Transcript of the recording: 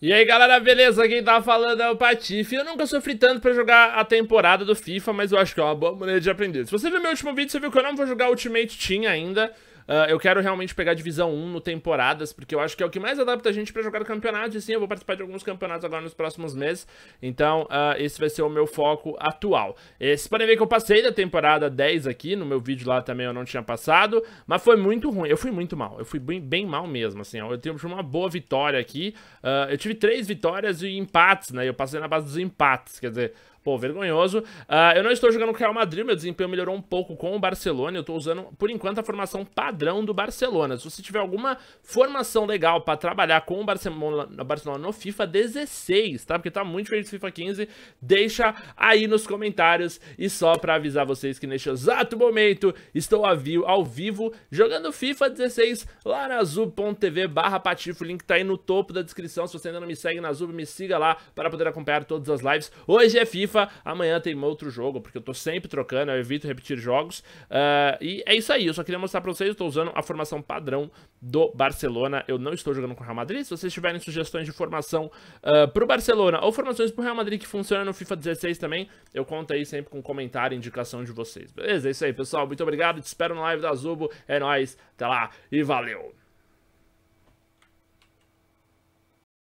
E aí galera, beleza? Quem tá falando é o Patife. Eu nunca sofri tanto pra jogar a temporada do FIFA, mas eu acho que é uma boa maneira de aprender. Se você viu meu último vídeo, você viu que eu não vou jogar Ultimate Team ainda. Uh, eu quero realmente pegar Divisão 1 no temporadas, porque eu acho que é o que mais adapta a gente para jogar campeonato. E sim, eu vou participar de alguns campeonatos agora nos próximos meses. Então, uh, esse vai ser o meu foco atual. Eh, vocês podem ver que eu passei da temporada 10 aqui, no meu vídeo lá também eu não tinha passado, mas foi muito ruim. Eu fui muito mal, eu fui bem, bem mal mesmo, assim. Eu tive uma boa vitória aqui. Uh, eu tive três vitórias e empates, né? Eu passei na base dos empates, quer dizer, Pô, vergonhoso. Uh, eu não estou jogando com o Real Madrid, meu desempenho melhorou um pouco com o Barcelona. Eu estou usando, por enquanto, a formação padrão do Barcelona. Se você tiver alguma formação legal para trabalhar com o Barcelona, Barcelona no FIFA 16, tá? Porque tá muito diferente do FIFA 15, deixa aí nos comentários. E só para avisar vocês que neste exato momento estou ao vivo jogando FIFA 16 lá na azul.tv barra patifo. O link tá aí no topo da descrição. Se você ainda não me segue na Azul, me siga lá para poder acompanhar todas as lives. Hoje é FIFA FIFA, amanhã tem outro jogo, porque eu tô sempre trocando, eu evito repetir jogos. Uh, e é isso aí, eu só queria mostrar pra vocês, eu tô usando a formação padrão do Barcelona, eu não estou jogando com o Real Madrid. Se vocês tiverem sugestões de formação uh, pro Barcelona ou formações pro Real Madrid que funcionam no FIFA 16 também, eu conto aí sempre com comentário e indicação de vocês. Beleza? É isso aí, pessoal. Muito obrigado, te espero no live da Zubo. É nóis, até lá e valeu!